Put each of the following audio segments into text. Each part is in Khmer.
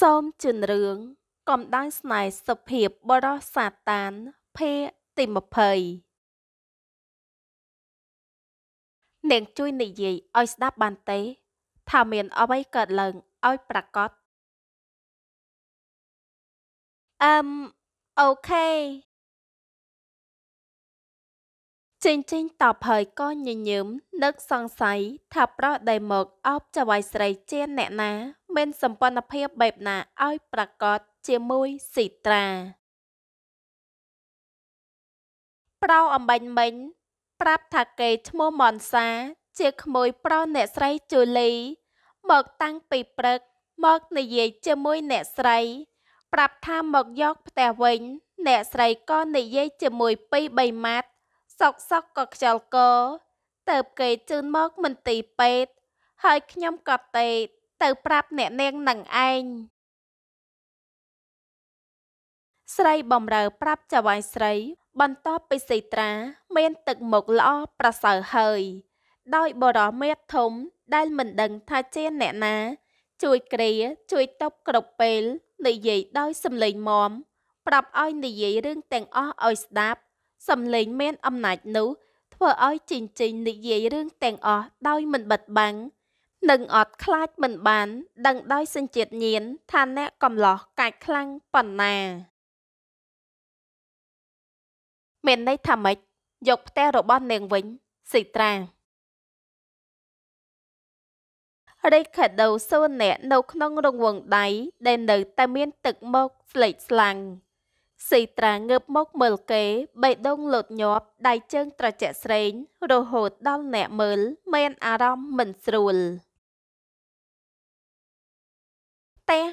សូមជឿនរឿងកំដៅស្នេហ៍សុភាពបរោះសាតានភាគទី20នាងជួយនិយាយឲ្យស្ដាប់បានទេ ថាមានអ្វីកើតឡើងឲ្យប្រកបអឹមអូខេចិញ្ចិញតបហើយក៏ញញឹមនឹកសង្ស័យថាប្រុសដែលមកអបចៅវាយស្រីជាអ្នកណាមានសម្ព័ន្ធភាពបែបណាឲ្យ ប្រកបជាមួយស៊ីត្រា ប្រោអំបញ្ញមិញប្រាប់ថាគេឈ្មោះមនសាជាក្មួយ ប្រុសអ្នកស្រីជូលីមកតាំងពីព្រឹកមកនិយាយជាមួយអ្នកស្រី ប្រាប់ថាមកយកផ្ទះវិញ អ្នកស្រីក៏និយាយជាមួយពីរបីម៉ាត់សុកសុកក៏ខ្ជិលកទៅគេជឿនមកមន្ទីរពេទ្យហើយខ្ញុំក៏តេទៅប្រាប់អ្នកនាងនឹងឯងស្រីបំរើប្រាប់ចៅហ្វាយស្រី បន្ទាប់ពីសីត្រា មាន ទឹកមុខល្អប្រសើរហើយ ដោយបរោះមេធំ ដែលមិនដឹងថាជាអ្នកណា ជួយគ្រាជួយតបគ្រប់ពេលនិយាយដោយសំឡេងមមប្រាប់ឲ្យនិយាយរឿងទាំងអស់ឲ្យស្ដាប់សំឡេងមានអំណាចនោះ ធ្វើឲ្យជីងជីងនិយាយរឿងទាំងអស់ដោយមិនបិទបាំងនឹងអត់ខ្លាចមិនបានដឹងដោយសេចក្តីញៀនថាអ្នកកំឡោះកាច់ខ្លាំងប៉ុណ្ណាមានន័យថាម៉េចយកផ្ទះរបស់នាងវិញស៊ីត្រារីខាដូសួនអ្នកនៅក្នុងរង្វង់ដៃដែល នៅតែមានទឹកមកស្លេកស្លាំងស៊ីត្រាងើបមកមើលគេបេះដូងលោតញាប់ដៃជើង ត្រជាក់ស្រេងរហូតដល់អ្នកមើល មានអារម្មណ៍មិនស្រួលផ្ទះ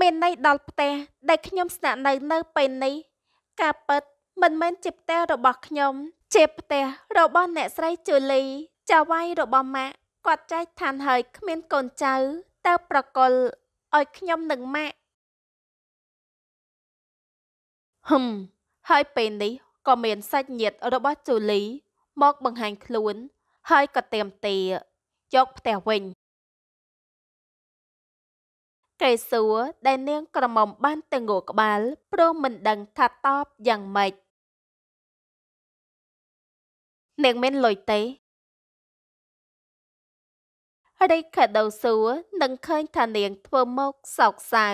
មានន័យដល់ផ្ទះដែលខ្ញុំ ស្នាក់នៅនៅពេលនេះការពិតមិនមែនជាផ្ទះរបស់ខ្ញុំជាផ្ទះរបស់ អ្នកស្រីជូលីចាវាយរបស់ម៉ាក់គាត់ចែកឋានហើយគ្មានកូនចៅតើប្រកល់ឲ្យខ្ញុំនិងម៉ាក់ហឹមហើយពេលនេះក៏មានសាច់ញាតិរបស់ជូលី មក បង្ហាញខ្លួន ហើយក៏เตรียมទាយកផ្ទះវិញកេសួរ ដែលនាងក្រមុំបានទៅងក់ក្បាល ព្រមមិនដឹងថាតបយ៉ាងម៉េចនាងមានលុយទេរីខាដូសួរនឹងឃើញថានាងធ្វើមកសោកសៅ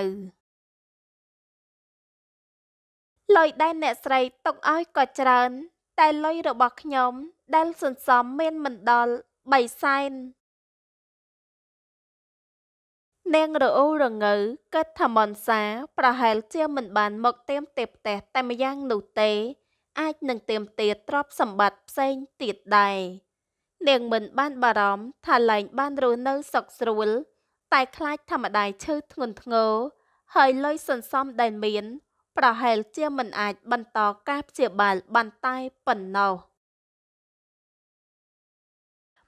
លុយដែលអ្នកស្រីຕົកឲ្យក៏ច្រើន តែលុយរបស់ខ្ញុំ ដែលសន្សំមានមិនដល់3សែននាងរអ៊ូរងើគិតថាមនសា ប្រហែលជាមិនបាន មកទៀមទេផ្ទះតែម្យ៉ាងនោះទេអាចនឹងទៀមទាទ្រព្យសម្បត្តិផ្សេងទៀតដែរនាងមិនបានបារម្ភថាលែងបានរស់នៅសុខស្រួល តែខ្លាចធម្មតាឈឺធ្ងន់ធ្ងរហើយលុយសន្សំដែលមាន ប្រហែល ជាមិន អាចបន្តការព្យាបាលបានតែប៉ុណ្ណោះ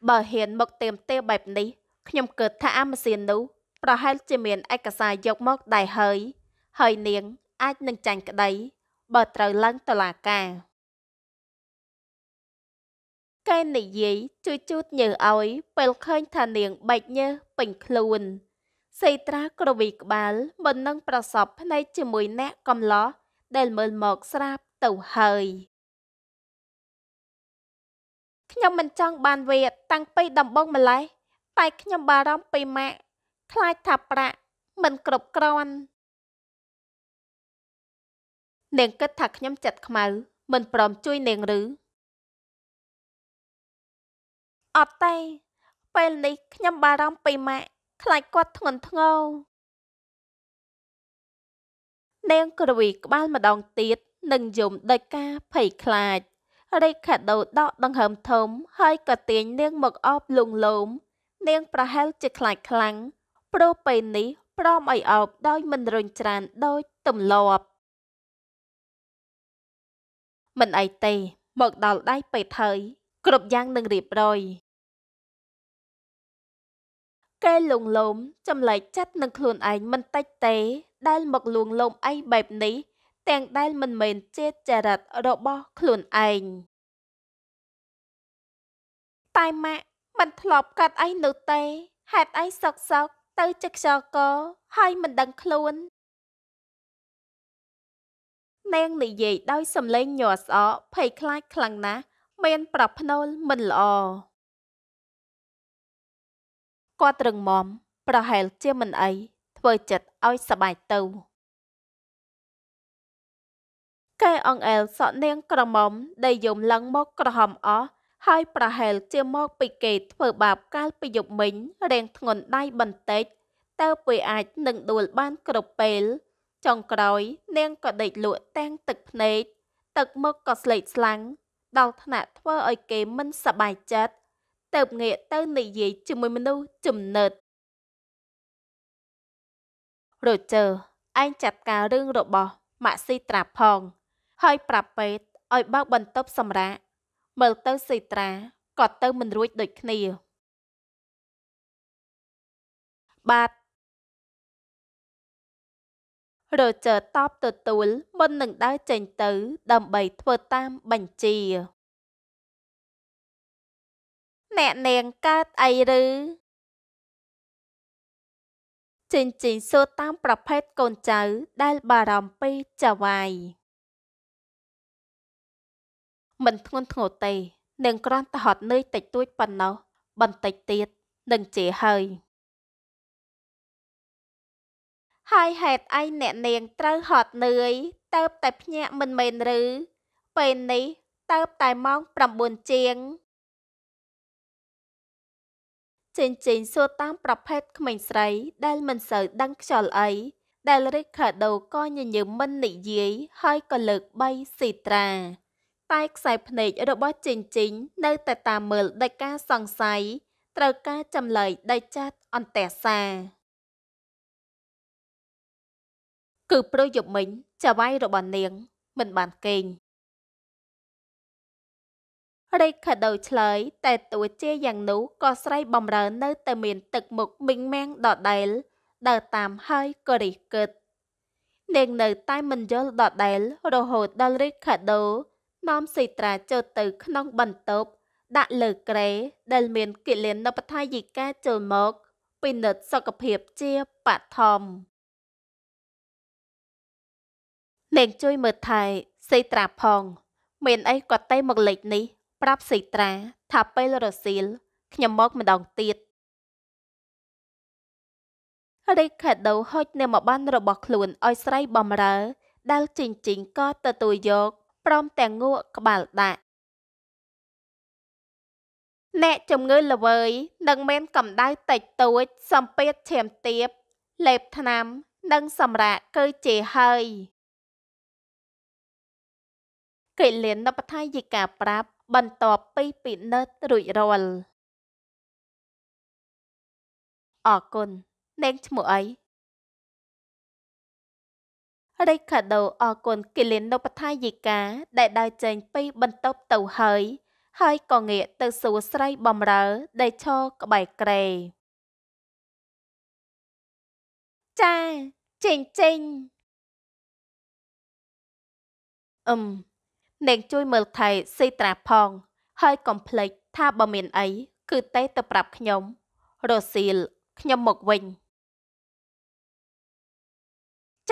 បើហ៊ានមកទៀមទាបែបនេះខ្ញុំគិតថាអាម៉ាស៊ីននោះប្រហែលជាមានឯកសារយកមកដែរហើយហើយនាង អាចនឹងចាញ់ក្តីបើត្រូវឡើងតុលាការកែនិយាយជួយជូតញើសឲ្យពេលឃើញថានាង បែកញើសពេញខ្លួនសេត្រាក្រវីក្បាលមិននឹងប្រសពភ្នែកជាមួយអ្នកកំឡោះដែលមើលមក ស្រាប់ទៅហើយខ្ញុំមិនចង់បានវាតាំងពីដំបូងម្ល៉េះតែខ្ញុំបារម្ភពីម៉ាក់ខ្លាចថាប្រាក់ មិនគ្រប់គ្រាន់នាងគិតថាខ្ញុំចិត្តខ្មៅមិនព្រមជួយនាងឬអត់ទេ ពេលនេះខ្ញុំបារម្ភពីម៉ាក់ខ្លាចគាត់ធ្ងន់ធ្ងរនាងគ្រវីក្បាលម្ដងទៀតនឹងយំដោយការភ័យខ្លាចរីកខាដូដកដង្ហើមធំហើយក៏ទាញនាងមកអបលងលោម នាងប្រហែលជាខ្លាចខ្លាំងព្រោះពេលនេះព្រមឲ្យអោបដោយមិនរញច្រានដោយទំលាប់មិនអីទេមកដល់ដៃពេទ្យហើយគ្រប់យ៉ាងនឹងរៀបរយគេលងលោមចម្លែកចិត្តនឹងខ្លួនឯងមិនតិចទេ ដែលមកលួងលោមអីបែបនេះ ទាំងដែលមិនមែនជាចរិតរបស់ ខ្លួនឯងតែម៉ាក់មិនធ្លាប់កាត់អីនោះទេហេតុអីសោកសោកទៅជាខ្យល់កហើយមិនដឹង ខ្លួននាងនិយាយដោយសំឡេងញ័រស្អកភ័យខ្លាចខ្លាំងណាស់មានប្រភ្នូលមិនល្អគាត់រឹងមាំប្រហែលជាមិនអី ធ្វើ ចិត្តឲ្យសបាយទៅកែអង្អែលសក់នាង ក្រមុំដែលយំឡើងមកក្រហមអស់ហើយប្រហែលជាមក ពីគេធ្វើបាបកាលពីយប់មិញរៀងធ្ងន់ដៃបន្តិចតើពេលអាចនឹងដួលបានគ្រប់ពេលចុងក្រោយ នាងក៏ដេកលក់ទាំង ទឹកភ្នែកទឹកមុខក៏ស្លេកស្លាំងដល់ថ្នាក់ធ្វើឲ្យគេមិនសប្បាយចិត្តទៅងាកទៅនិយាយជាមួយមនុស្សចំណិតរជើឯងចាត់ការរឿងរបស់ម៉ាក់ស៊ីត្រាផង ហើយ ប្រាប់ពេទ្យឲ្យ បើក បន្ទប់សម្រាប់មើលទៅសេត្រាក៏ទៅមិនរួចដូចគ្នាបាទរជើតបទទួលមុននឹងដើរចេញទៅ ដើម្បីធ្វើតាមបញ្ជាអ្នកនាងកើតអីឬចិញ្ចិញសួរតាម ប្រភេទកូនចៅ ដែលបារម្ភពីចវាយមិនធ្ងន់ធ្ងរទេនឹងគ្រាន់តែហត់នឿយតិចតួចប៉ុណ្ណោះបន្តិចទៀតនឹងជេរហើយហើយហេតុអីអ្នកនាងត្រូវហត់នឿយតើបតែភ្ញាក់មិនមែនឬពេលនេះតើបតែម៉ោង9ជាងចេញចេញសួរតាមប្រភេទក្មេងស្រីដែលមិនសូវដឹងខ្យល់អីដែលរិកខាដូក៏ញញឹមមិននិយាយហើយក៏លើក3ស៊ីត្រាតែខ្សែភ្នែករបស់ជីងជីងនៅតែតាមមើលដោយការសង្ស័យត្រូវការចម្លើយដោយចាត់អន្តេសាគឺប្រយុបមិញចៅវាយរបស់នាង មិនបានកេងរីកខដូវឆ្លើយតែតួជាយ៉ាងនោះក៏ស្រីបំរើ នៅតែមានទឹកមុខមីងមាំងដដែលដើរតាមហើយក៏រិះគិតនាងនៅ តែមិនយល់ដដែល រហូតដល់រីកខដូវនាំសេត្រាចូលទៅ ក្នុងបន្ទប់ដាក់លើក្រែដែលមានគិលានុបដ្ឋាយិកាចូលមកពិនិត្យសុខភាពជាបឋមនាងជួយមើលថែសេត្រាផងមានអីគាត់ទៅមកលេចនេះ ប្រាប់សេត្រា ថាពេលរសៀលខ្ញុំមកម្ដងទៀតរីខាដូហុចនៅមបានរបស់ខ្លួនឲ្យស្រីបំរើ ដែលជីងជីងក៏ទទួលយកព្រមទាំងងក់ក្បាលដាក់អ្នកជំងឺល្វើយនឹងមានកម្ដៅតិចតួចសម្ពាធឈាមទាបលេបថ្នាំនិងសម្រាកគឺជាហើយកិលានបថាយិកាប្រាប់បន្ទាប់ពីពិនិត្យរួចរាល់អរគុណនាងឈ្មោះអីរីកាដូអរគុណគិលានុបដ្ឋាយិកាដែលដើរចេញពីបន្ទប់ទៅហើយហើយក៏ងាក ទៅសួរស្រីបំរើ ដែលឈរក្បែរក្រេ ចាចេញចេញអឹមអ្នកជួយមើលថែសេត្រាផងហើយកុំភ្លេចថាបើមានអីគឺតេទៅប្រាប់ខ្ញុំ រសៀលខ្ញុំមកវិញ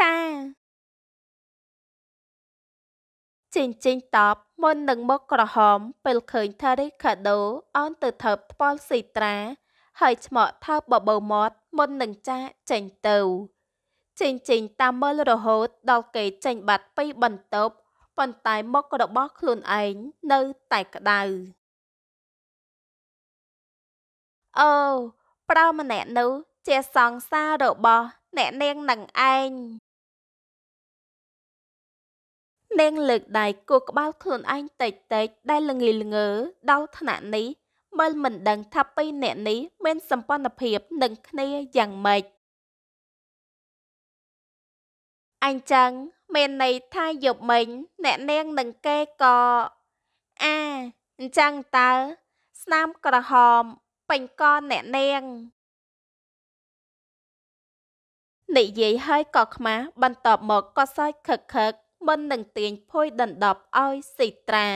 ចាជីងជីងតបមុននឹងមកក្រហម ពេលឃើញថារីកាដូអន់ទៅថើបថ្ពល់ស៊ីត្រាហើយឆ្មក់ថើបបបោមាត់មុននឹងចាកចេញទៅចេញចេញតាមមើលរហូតដល់គេចេញបាត់ពីបន្ទប់ប៉ុន្តែមុខរបស់ខ្លួនឯងនៅតែក្តៅអូប្រៅម្នាក់នោះជាសង្សាររបស់ អ្នកនាងនឹងឯងនាងលើកដៃគោះក្បាលខ្លួនឯងតិចតិចដែលល្ងីល្ងើដល់ថ្នាក់នេះមើលមិនដឹងថាពីរអ្នកនេះមានសម្ព័ន្ធភាពនឹងគ្នាយ៉ាងម៉េចអញ្ចឹងមានន័យថាយប់មិញ អ្នកនាងនឹងគេក៏អាអញ្ចឹងតើស្នាមក្រហមពេញកអ្នកនាងនិយាយហើយក៏ខ្មាស់បន្ទាប់មកក៏សើចខឹកខឹកមិននឹងទាញភួយដណ្ដប់ឲ្យស៊ីត្រា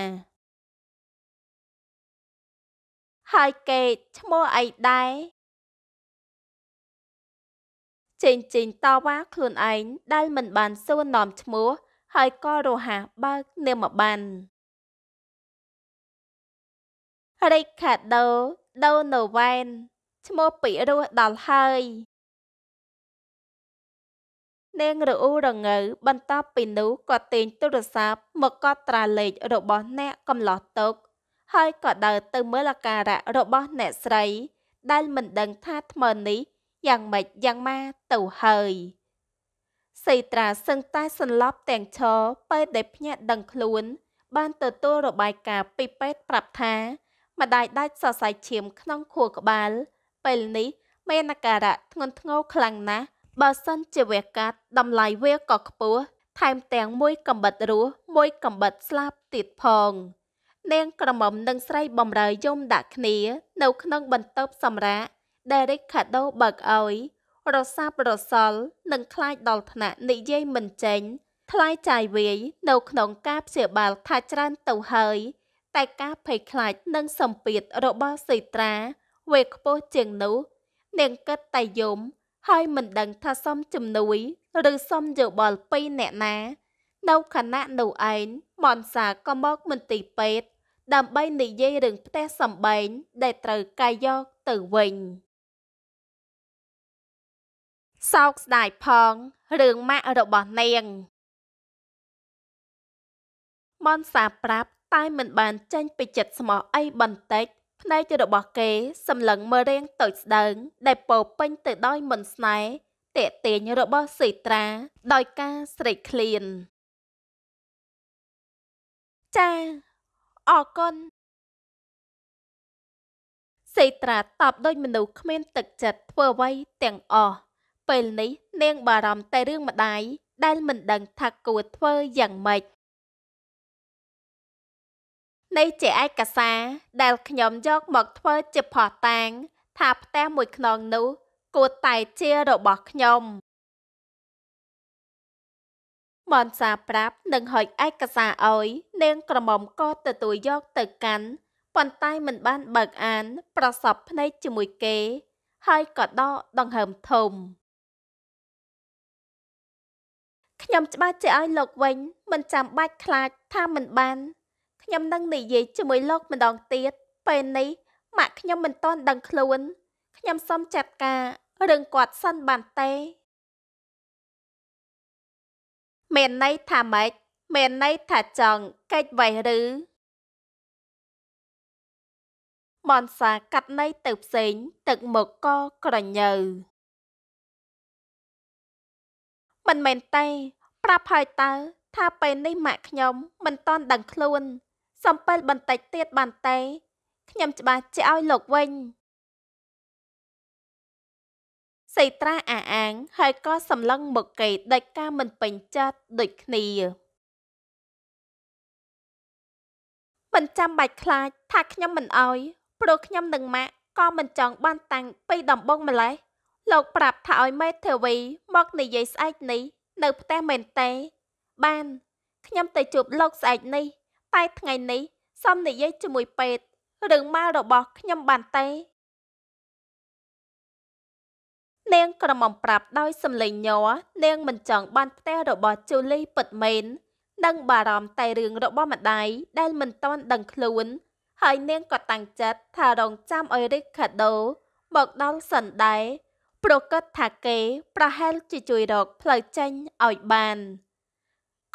ហើយគេឈ្មោះអីដែរចេញចេញតវ៉ាខ្លួនឯងដែលមិនបានសួរនាំឈ្មោះហើយក៏រហ័សបើកនាមបានរីខាដូដូណូវ៉ែនឈ្មោះពិរោះដល់ហើយនាងរអ៊ូរងើបន្ទាប់ពីនោះក៏ទាញទូរស័ព្ទមកកត់ត្រាលេខរបស់ អ្នកកំឡោះទុកហើយក៏ដើរទៅមើលអាការៈរបស់អ្នកស្រី ដែលមិនដឹងថាថ្មនេះយ៉ាងម៉េចយ៉ាងម៉ាទៅហើយសីត្រាសឹងតែសន្លប់ ទាំងឈរពេលដែលភ្នាក់ដឹងខ្លួន បានទទួលរបាយការណ៍ពីពេទ្យប្រាប់ថាម្ដាយដាច់សរសៃឈាម ក្នុង ខួរក្បាល ពេលនេះមានអាការៈធ្ងន់ធ្ងរខ្លាំងណាស់បើសិនជាវាកាត់តម្លៃវាក៏ខ្ពស់ថែមទាំងមួយកំបិតរស់មួយ កំបិតស្លាប់ទៀតផង នាងក្រមុំនិងស្រីបំរើយំដាក់គ្នា នៅក្នុងបន្ទប់សម្រាកដែលរិកខាដូបើកឲ្យរសាប់រសល់និងខ្លាចដល់ថ្នាក់និយាយមិនចេញ ថ្លៃចាយវាយនៅក្នុងការព្យាបាលថាច្រើនទៅហើយ តែការភ័យខ្លាចនិងសម្ពាធរបស់សេត្រាវេខ្ពស់ជាងនោះ នាងគិតតែយំហើយមិនដឹងថាសុំជំនួយឬសុំយោបល់ពីអ្នកណា នៅខណៈនោះឯងមនសាក៏មកមន្ទីរពេទ្យដើម្បី និយាយរឿងផ្ទះសម្បែងដែលត្រូវកាយយកទៅវិញ សោកស្ដាយផងរឿងម៉ាក់របស់នាងមនសាប្រាប់ តែមិនបានចេញពីចិត្តស្មោះអីបន្តិចភ្នែករបស់គេសម្លឹងមើលរាងតូចស្ដើងដែលពោពេញ ទៅដោយមន្តស្នេហ៍តេទៀងរបស់សេត្រា ដោយការស្រេកឃ្លានចាអរគុណសេត្រាតបដោយមនុស្សគ្មានទឹកចិត្តធ្វើអ្វីទាំងអស់ពេលនេះនាង បារម្ភតែរឿងម្ដាយដែល មិនដឹងថាគួរធ្វើយ៉ាងម៉េចនេះជាឯកសារដែលខ្ញុំយកមកធ្វើជាផតតាងថាផ្ទះមួយខ្នងនោះ គួរតែជារបស់ខ្ញុំមនសាប្រាប់នឹងហុចឯកសារឲ្យនាងក្រមុំក៏ទទួលយកទៅកាន់ប៉ុន្តែមិនបានបើកអានប្រសពភ្នែកជាមួយគេហើយក៏ដកដង្ហើមធំខ្ញុំច្បាស់ជាឲ្យលោកវិញមិនចាំបាច់ខ្លាចថាមិនបានខ្ញុំនឹងនិយាយជាមួយលោកម្ដងទៀតពេលនេះម៉ាក់ខ្ញុំមិនទាន់ដឹងខ្លួន ខ្ញុំសូមចាត់ការរឿងគាត់សិនបានទេមានន័យថាម៉េចមានន័យថាចង់កិច្ចវៃឬមនសាកាត់ន័យទៅផ្សេងទឹកមកក៏ក្រញើមិនមែនទេ ប្រាប់ហើយតើថាពេលនេះម៉ាក់ខ្ញុំមិនតន់ដឹងខ្លួនសំពិលបន្តិចទៀតបានតែខ្ញុំច្បាស់ជាឲ្យលោកវិញសីត្រាអាអាង ហើយក៏សម្លឹងមកគេដូចការមិនពេញចិត្តដូចគ្នាមិនចាំបាច់ខ្លាចថាខ្ញុំមិនអោយព្រោះខ្ញុំនឹងម៉ាក់ក៏មិនចង់បានតាំងពីដំបងម្លេះលោកប្រាប់ថាឲ្យមេធាវីមកនិយាយស្អែកនេះនៅផ្ទះមែនទេ បានខ្ញុំទៅជួបលោកស្អែកនេះតែថ្ងៃនេះសំនិយាយជាមួយពេទ្យរឿងម៉ាល់របស់ខ្ញុំបានទេនាងក្រមុំប្រាប់ដោយសំឡេងញ័រនាងមិនចង់បានផ្ទះរបស់ជូលីពិតមែននឹងបារម្ភតែរឿងរបស់ម្ដាយដែលមិនទាន់ដឹងខ្លួន ហើយនាងក៏តាំងចិត្តថារងចាំឲ្យរីកាដូមកដល់សិនដែរប្រកាសថាគេប្រហែលជាជួយរកផ្លូវចេញឲ្យបាន។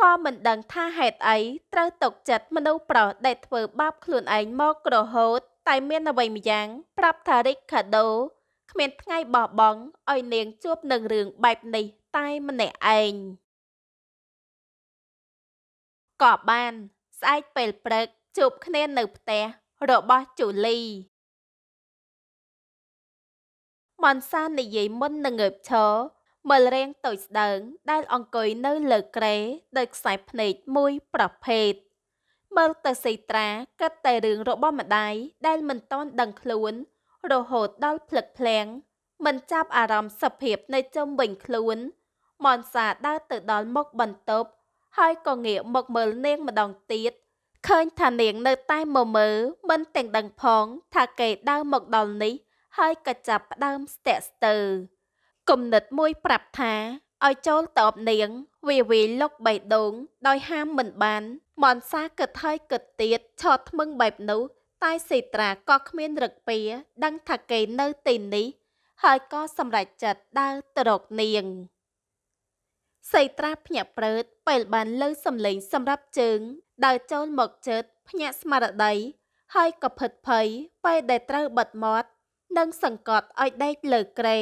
ក៏មិនដឹងថាហេតុអីត្រូវຕົកចិត្តមនុស្សប្រុសដែលធ្វើបាបខ្លួនឯងមកក្រហូតតែមានអ្វីម្យ៉ាងប្រាប់ថារីកខាដូគ្មានថ្ងៃបោះបង់ឲ្យ នាងជួបនឹងរឿងបែបនេះតែម្នាក់ឯងក៏បានស្អែកពេលព្រឹកជួបគ្នានៅផ្ទះរបស់ជូលីមនសានិយាយមុននឹងងើបឈរមើលរាងតូចស្ដើងដែលអង្គុយនៅលើក្រេដោយខ្សែភ្នែកមួយប្រភេទមើលទៅសីត្រាគិតតែរឿងរបស់ម្ដាយដែលមិនតន់ដឹងខ្លួន រហូតដល់ភ្លឹកភ្លាំងមិនចាប់អារម្មណ៍សភាពនៅជុំវិញខ្លួនមនសាដើរទៅដល់មុខបន្ទប់ ហើយក៏ងាកមកមើលនាងម្ដងទៀត ឃើញថានាងនៅតែមមើមិនទាំងដឹងផងថាគេដើរមកដល់នេះ ហើយក៏ចាប់ផ្ដើមស្ទាក់ស្ទើរគំនិតមួយប្រាប់ថាឲ្យចូលតបនាង វាវីលុកបៃដងដោយហាមមិនបានមនសាគិតហើយគិតទៀតឆោតថ្មឹងបែបនោះតែសេត្រាក៏គ្មានរឹកពីដឹងថាគេនៅទីនេះ ហើយក៏សម្រេចចិត្តដើរទៅរកនាងសេត្រាភ្ញាក់ព្រើតពេលបានលើសំឡេងសម្រាប់ជើងដើរចូលមកជិត ភ្ញាក់ស្មារតីហើយក៏ភិតភ័យពេលដែលត្រូវបិទមាត់និងសង្កត់ឲ្យដេកលើក្រេ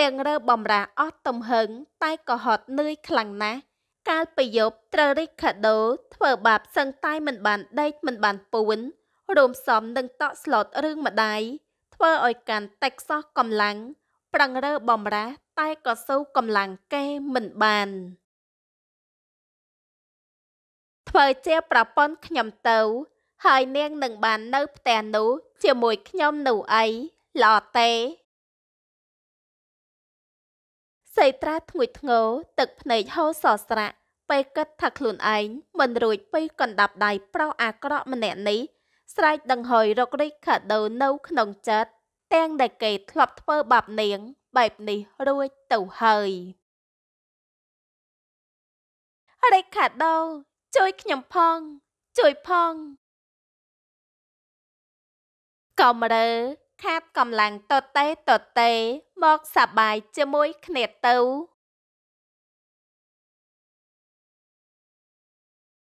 នាងរើបំរាស់អស់ទំហឹងតែក៏ហត់នឿយខ្លាំងណាស់កាលពីយប់ត្រូវរីកាដូធ្វើបាបសឹងតែមិនបានដេកមិនបានពួនរួមសំនឹងតក់ស្លុតរឿងម្ដាយធ្វើឲ្យកាន់តែខ្សោះកម្លាំងប្រឹងរើបំរាស់តែក៏សូវកម្លាំងគេមិនបាន ធ្វើជាប្រពន្ធខ្ញុំទៅ ហើយនាងនឹងបាននៅផ្ទះនោះជាមួយខ្ញុំនៅអីល្អទេសីត្រាធ្ងួយធ្ងោទឹកភ្នែកហូរសស្រៈពេលគិតថាខ្លួនឯងមិនរួចពីកណ្ដាប់ដៃប្រុសអាក្រក់ម្នាក់នេះស្រែកដង្ហុយរករិចខាដូវនៅក្នុងចិត្តទាំងដែលគេធ្លាប់ធ្វើបាបនាង បែបនេះរួចទៅហើយរិចខាដូវជួយខ្ញុំផង ជួយផងកំរើខាតកម្លាំងតតេតតេមកសបាយជាមួយគ្នាទៅ